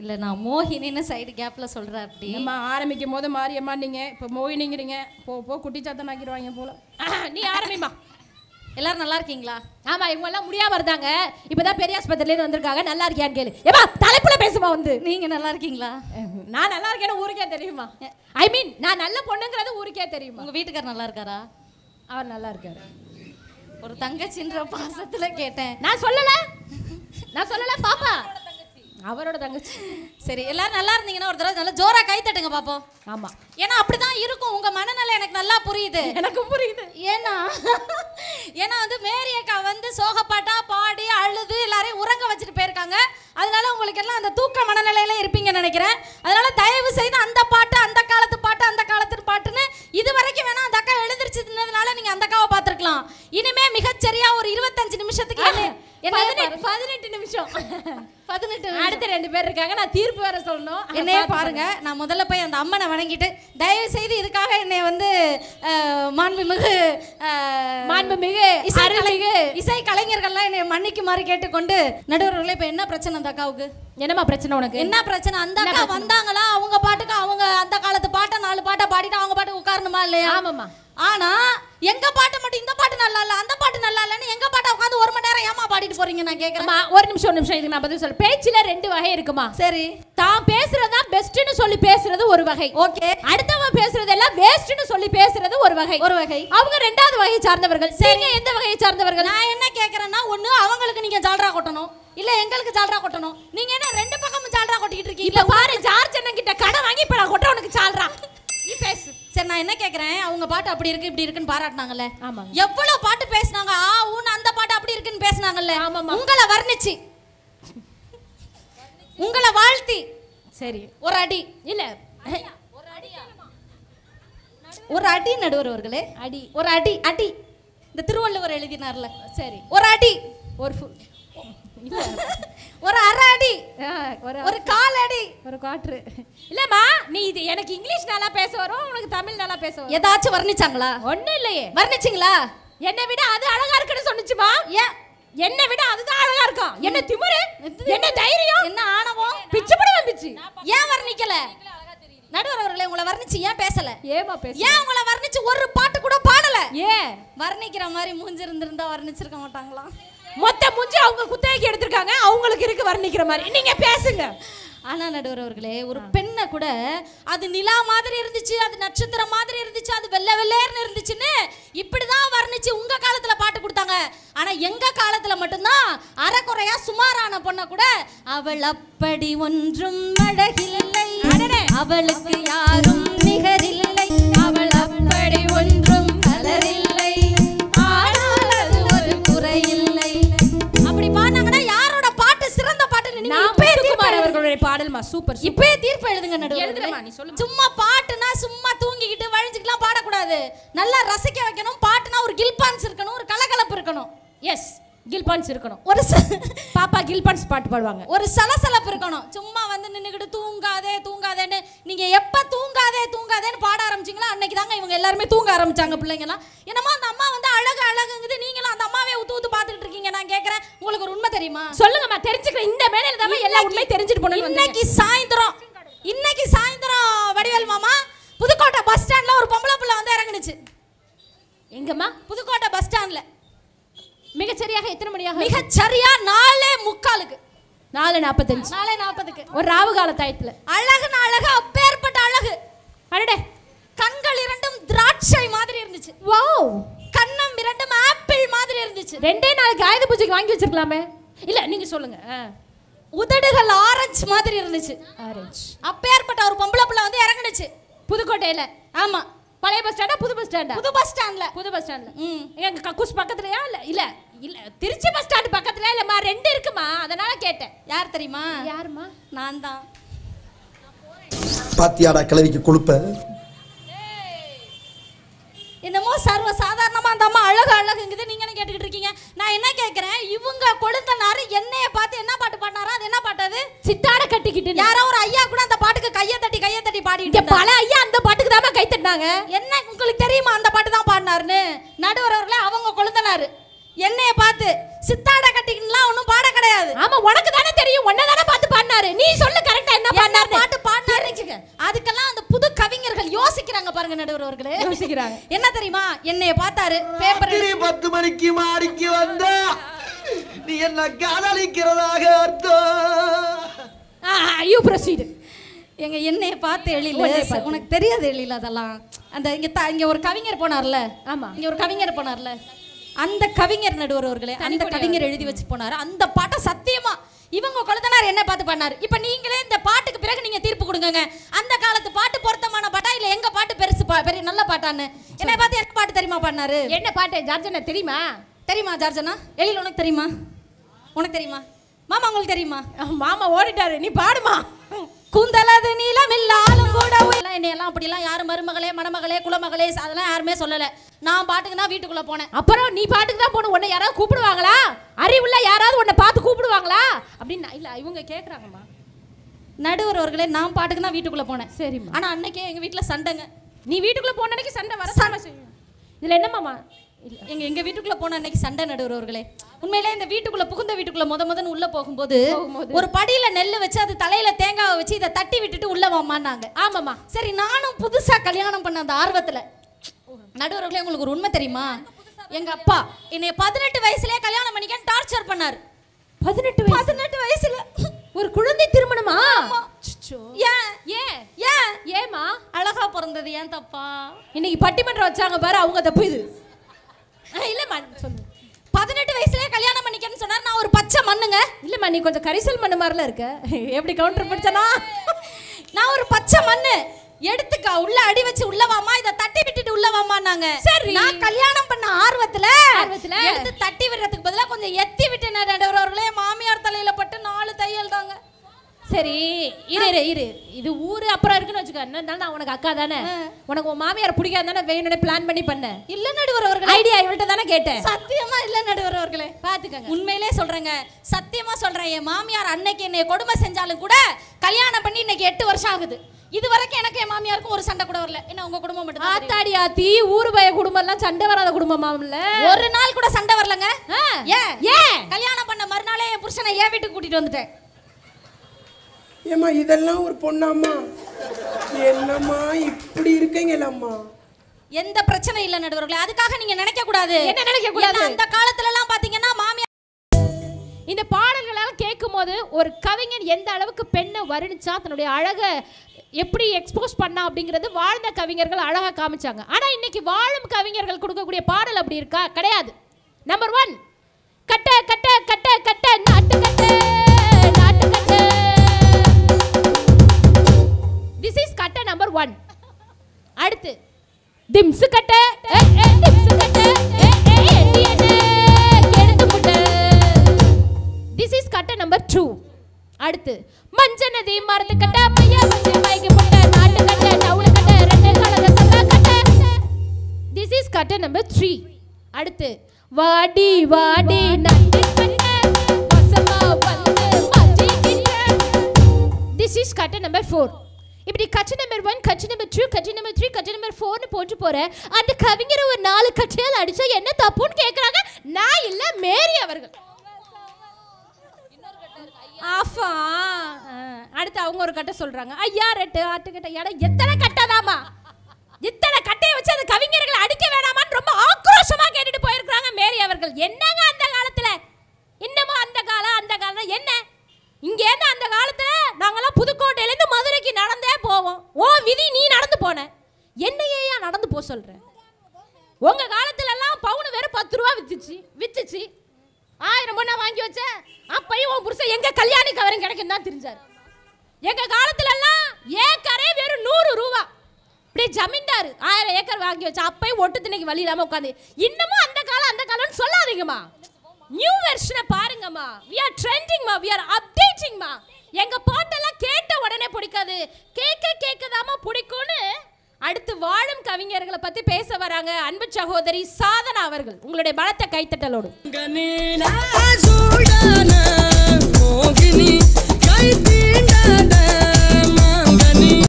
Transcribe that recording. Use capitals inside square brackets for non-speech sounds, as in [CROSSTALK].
இல்லை நான் மோகினின்னு சைடு கேப்பில் சொல்கிறேன் அப்படி நம்ம ஆரம்பிக்கும் போது மாறியம்மா நீங்கள் இப்போ மோகினிங்கிறீங்க போ போ குட்டி சாத்தன் ஆக்கிடுவாங்க போல நீ ஆரம்பிமா எல்லாரும் நல்லா இருக்கீங்களா ஆமா இவங்க எல்லாம் முடியாம இருந்தாங்க இப்பதான் பெரிய ஆஸ்பத்திரியில வந்திருக்காங்க நல்லா இருக்கியான்னு கேளு ஏமா தலைப்புல பேசுமா வந்து நீங்க நல்லா இருக்கீங்களா நான் நல்லா இருக்கேன்னு ஊருக்கே தெரியுமா ஐ மீன் நான் நல்ல பொண்ணுங்கிறது ஊருக்கே தெரியும் உங்க வீட்டுக்கார் நல்லா இருக்காரா அவர் நல்லா இருக்காரு ஒரு தங்கச்சின்ற பாசத்துல கேட்டேன் நான் சொல்லல நான் சொல்லல பாப்பா அவரோட தங்கச்சி சரி எல்லாரும் நல்லா இருந்தீங்கன்னா ஒரு தடவை நல்லா ஜோரா கை தட்டுங்க பாப்போம் ஆமா ஏன்னா அப்படிதான் இருக்கும் உங்க மனநிலை எனக்கு நல்லா புரியுது எனக்கும் புரியுது ஏன்னா ஏன்னா வந்து மேரி அக்கா வந்து சோகப்பாட்டா பாடி அழுது எல்லாரையும் உறங்க வச்சுட்டு போயிருக்காங்க அதனால உங்களுக்கு எல்லாம் அந்த தூக்க மனநிலையில இருப்பீங்கன்னு நினைக்கிறேன் அதனால தயவு செய்து அந்த பாட்டு அந்த காலத்து பாட்டு அந்த காலத்து பாட்டுன்னு இது வரைக்கும் வேணா அந்த அக்கா எழுந்திரிச்சதுனால நீங்க அந்த அக்காவை பார்த்துருக்கலாம் இனிமே மிகச்சரியா ஒரு இருபத்தஞ்சு நிமிஷத்துக்கு பதினெட்டு நிமிஷம் பதினெட்டு அடுத்த ரெண்டு பேர் இருக்காங்க நான் தீர்ப்பு வேற சொல்லணும் என்னையே பாருங்க நான் முதல்ல போய் அந்த அம்மனை வணங்கிட்டு தயவு செய்து இதுக்காக என்னை வந்து மாண்புமிகு மாண்புமிகு இசைக்கலைஞர் இசை கலைஞர்கள்லாம் என்னை மன்னிக்குமாறு கேட்டுக்கொண்டு நடுவர்களே இப்போ என்ன பிரச்சனை அந்த அக்காவுக்கு என்னம்மா பிரச்சனை உனக்கு என்ன பிரச்சனை அந்த அக்கா வந்தாங்களா அவங்க பாட்டுக்கு அவங்க அந்த காலத்து பாட்டை நாலு பாட்டை பாடிட்டு அவங்க பாட்டுக்கு உட்காரணுமா இல்லையா ஆமாம்மா ஆனா எங்க பாட்டு மட்டும் இந்த பாட்டு நல்லா இல்ல அந்த பாட்டு நல்லா இல்லன்னு எங்க பாட்டை உட்காந்து ஒரு மணி நேரம் ஏமா பாடிட்டு போறீங்க நான் கேக்குறேன் ஒரு நிமிஷம் ஒரு நிமிஷம் இதுக்கு நான் பதில் சொல்ல பேச்சுல ரெண்டு வகை இருக்குமா சரி தான் பேசுறதா பெஸ்ட்னு சொல்லி பேசுறது ஒரு வகை ஓகே அடுத்தவன் பேசுறது எல்லாம் வேஸ்ட்னு சொல்லி பேசுறது ஒரு வகை ஒரு வகை அவங்க ரெண்டாவது வகையை சார்ந்தவர்கள் சரிங்க எந்த வகையை சார்ந்தவர்கள் நான் என்ன கேக்குறேன்னா ஒண்ணு அவங்களுக்கு நீங்க ஜால்ரா கொட்டணும் இல்ல எங்களுக்கு ஜால்ரா கொட்டணும் நீங்க என்ன ரெண்டு பக்கமும் ஜால்ரா கொட்டிட்டு இருக்கீங்க இப்ப பாரு ஜார்ஜ் அண்ணன் கிட்ட கடன் வாங்கி இப்ப நான் கொட்ட உனக்கு ஜால்ரா நீ பேசு சரி நான் என்ன கேக்குறேன் அவங்க பாட்டு அப்படி இருக்கு இப்படி இருக்குன்னு பாராட்டினாங்கல்ல ஆமா எவ்வளவு பாட்டு பேசினாங்க ஆ ஊன்னு அந்த பாட்டு அப்படி இருக்குன்னு பேசினாங்கல்ல ஆமா உங்களை வர்ணிச்சு உங்களை வாழ்த்தி சரி ஒரு அடி இல்ல ஒரு அடி நடுவர் அவர்களே அடி ஒரு அடி அடி இந்த திருவள்ளுவர் எழுதினார்ல சரி ஒரு அடி ஒரு [LAUGHS] ஒரு அரை அடி ஒரு கால் அடி ஒரு காற்று இல்லம்மா நீ இது எனக்கு இங்கிலீஷ் நல்லா பேச வரும் உனக்கு தமிழ் நல்லா பேச வரும் ஏதாச்சும் வர்ணிச்சாங்களா ஒன்றும் இல்லையே வர்ணிச்சிங்களா என்னை விட அது அழகா இருக்குன்னு சொன்னிச்சுமா ஏ என்னை விட அதுதான் அழகா இருக்கும் என்ன திமுரு என்ன தைரியம் என்ன ஆனா போச்சு ஏன் வர்ணிக்கல நடுவர் அவர்களே உங்களை வர்ணிச்சு ஏன் பேசல ஏமா பேச ஏன் உங்களை வர்ணிச்சு ஒரு பாட்டு கூட பாடல ஏன் வர்ணிக்கிற மாதிரி மூஞ்சி வர்ணிச்சிருக்க மாட்டாங்களா மொத்த மூஞ்சி அவங்க குத்தகைக்கு எடுத்திருக்காங்க அவங்களுக்கு இருக்கு வர்ணிக்கிற மாதிரி நீங்க பேசுங்க ஆனா நடுவர் அவர்களே ஒரு பெண்ணை கூட அது நிலா மாதிரி இருந்துச்சு அது நட்சத்திரம் மாதிரி இருந்துச்சு அது வெள்ளை வெள்ளையர்னு இருந்துச்சுன்னு இப்படிதான் வர்ணிச்சு உங்க காலத்துல பாட்டு கொடுத்தாங்க ஆனா எங்க காலத்துல மட்டும்தான் அறக்குறையா சுமாரான பொண்ணை கூட அவள் அப்படி ஒன்றும் அழகில்லை அவளுக்கு சூப்பர் இப்பவே தீர்ப்பு எழுதுங்க நடுவுல நீ சொல்லு சும்மா பாட்டுனா சும்மா தூங்கிக்கிட்டு வழிஞ்சிக்கலாம் பாடக்கூடாது நல்லா ரசிக்க வைக்கணும் பாட்டுனா ஒரு கில்பான்ஸ் இருக்கணும் ஒரு கலகலப்பு இருக்கணும் எஸ் கில்பான்ஸ் இருக்கணும் ஒரு பாப்பா கில்பான்ஸ் பாட்டு பாடுவாங்க ஒரு சலசலப்பு இருக்கணும் சும்மா வந்து நின்றுக்கிட்டு தூங்காதே தூங்காதேன்னு நீங்கள் எப்போ தூங்காதே தூங்காதேன்னு பாட ஆரம்பிச்சிங்களா அன்னைக்கு தாங்க இவங்க எல்லாருமே தூங்க ஆரம்பிச்சாங்க பிள்ளைங்கலாம் என்னமோ அந்த அம்மா வந்து அழகு அழகுங்குது நீங்களும் அந்த அம்மாவே தெரியுமா சொல்லுங்கம்மா தெரிஞ்சுக்கிறேன் இந்த மேடையில தான் எல்லா உண்மை தெரிஞ்சுட்டு போனோம் இன்னைக்கு சாயந்தரம் இன்னைக்கு சாயந்தரம் வடிவேல் மாமா புதுக்கோட்டை பஸ் ஸ்டாண்ட்ல ஒரு பொம்பளை புள்ள வந்து இறங்குனுச்சு எங்கம்மா புதுக்கோட்டை பஸ் ஸ்டாண்ட்ல மிகச்சரியாக எத்தனை மணியாக மிகச்சரியா நாலே முக்காலுக்கு நாலு நாற்பத்தஞ்சு நாலே நாற்பதுக்கு ஒரு ராவு கால டயத்துல அழகு அழகு அப்பேற்பட்ட அழகு அடடே கண்கள் இரண்டும் திராட்சை மாதிரி இருந்துச்சு வாவ் கண்ணம் இரண்டும் ஆப்பிள் மாதிரி இருந்துச்சு ரெண்டே நாளைக்கு ஆயுத பூஜைக்கு வாங்கி வச்சிருக்கலாமே இல்லை நீங்கள் சொல்லுங்கள் உதடுகள் ஆரஞ்சு மாதிரி இருந்துச்சு ஆரஞ்சு ஏற்பட்ட ஒரு பொம்பளை பிள்ளை வந்து இறங்கிடுச்சு புதுக்கோட்டையில் ஆமாம் பழைய பஸ் ஸ்டாண்டா புது பஸ் ஸ்டாண்டா புது பஸ் ஸ்டாண்ட்ல புது பஸ் ஸ்டாண்ட்ல ம் எங்கள் கக்கூஸ் பக்கத்துலயா இல்லை இல்லை இல்லை திருச்சி பஸ் ஸ்டாண்டு பக்கத்துலையா இல்லைம்மா ரெண்டு இருக்குமா அதனால கேட்டேன் யார் தெரியுமா யாருமா நான் தான் பாத்தியாடா கிளவிக்கு கொழுப்ப என்னமோ சர்வ சாதாரணமாக அந்த அம்மா அழகு அழகுங்குது என்ன கேட்டுக்கிட்டு இருக்கீங்க நான் என்ன கேட்குறேன் இவங்க கொளுத்தனார் என்னைய பார்த்து என்ன பாட்டு பாடினாரா அது என்ன பாட்டு அது சித்தாட கட்டிக்கிட்டு யாரோ ஒரு ஐயா கூட அந்த பாட்டுக்கு கையை தட்டி கையை தட்டி பாடிட்டு பல ஐயா அந்த பாட்டுக்கு தான் கை தட்டினாங்க என்ன உங்களுக்கு தெரியுமா அந்த பாட்டு தான் பாடினாருன்னு நடுவரவர்கள அவங்க கொளுத்தனார் என்னைய பார்த்து சித்தாட கட்டிக்கிட்டுலாம் ஒன்றும் பாட கிடையாது ஆமா உனக்கு தானே தெரியும் உன்ன தானே பார்த்து பாடினாரு நீ சொல்லு கரெக்டாக என்ன பாட்டு தெரிஞ்சுக்க அதுக்கெல்லாம் அந்த புது கவிஞர்கள் யோசிக்கிறாங்க பாருங்க நடுவர்களே யோசிக்கிறாங்க என்ன தெரியுமா என்னைய பார்த்தாரு பேப்பர் பத்து மணிக்கு மாடிக்கு வந்த நீ என்ன காதலிக்கிறதாக அர்த்தம் யூ ப்ரொசீடு எங்க என்னைய பார்த்து எழில உனக்கு தெரியாது எழில அதெல்லாம் அந்த இங்க இங்க ஒரு கவிஞர் போனார்ல ஆமா இங்க ஒரு கவிஞர் போனார்ல அந்த கவிஞர் நடுவர்களே அந்த கவிஞர் எழுதி வச்சு போனாரு அந்த பாட்டை சத்தியமா இவங்க கொழுத்தனார் என்ன பார்த்து பண்ணாரு இப்ப நீங்களே இந்த பாட்டு பிறகு நீங்க தீர்ப்பு கொடுங்க அந்த காலத்து பாட்டு பொருத்தமான பாட்டா இல்ல எங்க பாட்டு பெருசு பெரிய நல்ல பாட்டான்னு என்ன பார்த்து என்ன பாட்டு தெரியுமா பாடினாரு என்ன பாட்டு ஜார்ஜனா தெரியுமா தெரியுமா ஜார்ஜனா எழில் உனக்கு தெரியுமா உனக்கு தெரியுமா மாமா உங்களுக்கு தெரியுமா மாமா ஓடிட்டாரு நீ பாடுமா குந்தலது நீளம் இல்லாலும் கூட என்னையெல்லாம் அப்படிலாம் யாரும் மருமகளே மணமகளே குலமகளே அதெல்லாம் யாருமே சொல்லலை நான் பாட்டுக்குதான் வீட்டுக்குள்ள வீட்டுக்குள்ளே போனேன் அப்புறம் நீ பாட்டுக்கு தான் போன உன்னை யாராவது கூப்பிடுவாங்களா அறிவுள்ள யாராவது உன்னை பார்த்து கூப்பிடுவாங்களா அப்படின்னு இல்லை இவங்க கேட்குறாங்கம்மா நடுவர் அவர்களே நான் பாட்டுக்கு தான் வீட்டுக்குள்ளே போனேன் சரி ஆனால் அன்னைக்கே எங்கள் வீட்டில் சண்டைங்க நீ வீட்டுக்குள்ளே போன அன்னைக்கு சண்டை வர சண்டை செய்யும் இதில் என்னம்மாமா எங்கள் எங்கள் வீட்டுக்குள்ளே போன அன்னைக்கு சண்டை நடுவர்களே உண்மையிலே இந்த வீட்டுக்குள்ளே புகுந்த வீட்டுக்குள்ளே முத முதன்னு உள்ளே போகும்போது ஒரு படியில் நெல் வச்சு அது தலையில் தேங்காவை வச்சு இதை தட்டி விட்டுட்டு உள்ளே வாமான்னாங்க ஆமாம்மா சரி நானும் புதுசாக கல்யாணம் பண்ண அந்த ஆர்வத்தில் நடுவர்களே உங்களுக்கு ஒரு உண்மை தெரியுமா எங்கள் அப்பா என்னை பதினெட்டு வயசுலேயே கல்யாணம் பண்ணிக்க டார்ச்சர் பண்ணார் பதினெட்டு பதினெட்டு வயசில் ஒரு குழந்தை ஏமா அழகா பிறந்தது ஏன் தப்பா இன்னைக்கு பட்டிமன்றம் வச்சாங்க பாரு அவங்க தப்பு இது இல்லம்மா சொல்லு பதினெட்டு வயசுலயே கல்யாணம் பண்ணிக்கன்னு சொன்னார் நான் ஒரு பச்சை மண்ணுங்க இல்லம்மா நீ கொஞ்சம் கரிசல் மண்ணு மாதிரிலாம் இருக்க எப்படி கவுண்டர் பிடிச்சனா நான் ஒரு பச்சை மண்ணு எடுத்துக்கா உள்ள அடி வச்சு உள்ள வாமா இத தட்டி விட்டுட்டு உள்ள வாமானாங்க சரி நான் கல்யாணம் பண்ண ஆர்வத்துல ஆர்வத்துல எடுத்து தட்டி விடுறதுக்கு பதிலா கொஞ்சம் எத்தி விட்டு நடுவர் அவர்களே மாமியார் தலையில பட்டு நாலு தையல் தாங்க சரி இரு இரு இரு இது ஊரு அப்புறம் இருக்குன்னு வச்சுக்க என்ன இருந்தாலும் நான் உனக்கு அக்கா தானே உனக்கு உன் மாமியார் பிடிக்காது தானே வேணும்னே பிளான் பண்ணி பண்ண இல்ல நடுவர் ஐடியா இவள்கிட்ட தானே கேட்டேன் சத்தியமா இல்ல நடுவர் அவர்களே பாத்துக்கங்க உண்மையிலே சொல்றேங்க சத்தியமா சொல்றேன் என் மாமியார் அன்னைக்கு என்னை கொடுமை செஞ்சாலும் கூட கல்யாணம் பண்ணி இன்னைக்கு எட்டு வருஷம் ஆகுது இது வரைக்கும் எனக்கு என் மாமியாருக்கும் ஒரு சண்டை கூட வரல என்ன உங்க குடும்பம் மட்டும் ஆத்தாடி ஆத்தி ஊரு பய குடும்பம் எல்லாம் சண்டை வராத குடும்பமா இல்ல ஒரு நாள் கூட சண்டை வரலங்க ஏன் ஏன் கல்யாணம் பண்ண மறுநாளே என் புருஷனை ஏன் வீட்டுக்கு கூட்டிட்டு வந்துட்டேன் ஏம்மா இதெல்லாம் ஒரு பொண்ணாம்மா என்னம்மா இப்படி இருக்கீங்களம்மா எந்த பிரச்சனை இல்ல நடுவர்களே அதுக்காக நீங்க நினைக்க கூடாது என்ன நினைக்க கூடாது அந்த காலத்துல எல்லாம் பாத்தீங்கன்னா மாமியார் இந்த பாடல்களெல்லாம் கேட்கும்போது ஒரு கவிஞன் எந்த அளவுக்கு பெண்ணை வருணிச்சா தன்னுடைய அழகை எப்படி எக்ஸ்போஸ் பண்ணா அப்படிங்கிறது வாழ்ந்த கவிஞர்கள் அழகாக காமிச்சாங்க ஆனால் இன்னைக்கு வாழும் கவிஞர்கள் கொடுக்கக்கூடிய பாடல் அப்படி இருக்கா கிடையாது நம்பர் ஒன் கட்ட கட்ட கட்ட கட்ட ஒன் அடுத்து திம்ஸு கட்ட திம்ஸு கட்டை திஸ் இஸ் கட்டை நம்பர் டூ அடுத்து மஞ்ச நதி மருந்து கட்ட பைய பச்சை மயக்கு புட்ட நாட்டு கட்ட டவுல கட்ட ரெண்டு கலக சத்தா கட்ட திஸ் இஸ் கட்ட நம்பர் த்ரீ அடுத்து வாடி வாடி நந்தி கட்ட வசமா வந்து மாட்டிக்கிட்ட திஸ் இஸ் கட்ட நம்பர் ஃபோர் இப்படி கட்சி நம்பர் ஒன் கட்சி நம்பர் டூ கட்சி நம்பர் த்ரீ கட்சி நம்பர் ஃபோர்னு போட்டு போற அந்த கவிஞர் ஒரு நாலு கட்சியால் அடித்தா என்ன தப்புன்னு கேட்கறாங்க நான் இல்லை மேரி அவர்கள் ஆஃபா அடுத்து அவங்க ஒரு கட்டை சொல்கிறாங்க ஐயா ரெட்டு ஆட்டு கட்டை எடா எத்தனை கட்டை தாமா இத்தனை கட்டையை வச்சு அந்த கவிஞர்களை அடிக்க வேணாமான்னு ரொம்ப ஆயிரம் பொண்ணா வாங்கி வச்சேன் அப்பையும் உன் புருஷன் எங்க கல்யாணி கவரம் கிடைக்கும் தான் தெரிஞ்சாரு எங்க காலத்துல எல்லாம் ஏக்கரே வெறும் நூறு ரூபா இப்படி ஜமீன்தார் ஆயிரம் ஏக்கர் வாங்கி வச்சு அப்பையும் ஒட்டு திணைக்கு வழி இல்லாம உட்காந்து இன்னமும் அந்த காலம் அந்த காலம்னு சொல்லாதீங்கம்மா நியூ வெர்ஷனை பாருங்கம்மா வி ஆர் ட்ரெண்டிங்மா வி ஆர் அப்டேட்டிங்மா எங்க பாட்டெல்லாம் கேட்ட உடனே பிடிக்காது கேட்க கேட்கதாமா பிடிக்கும் அடுத்து வாழும் கவிஞர்களை பத்தி பேச வராங்க அன்பு சகோதரி சாதனா அவர்கள் உங்களுடைய பலத்தை கைத்தட்டலோடு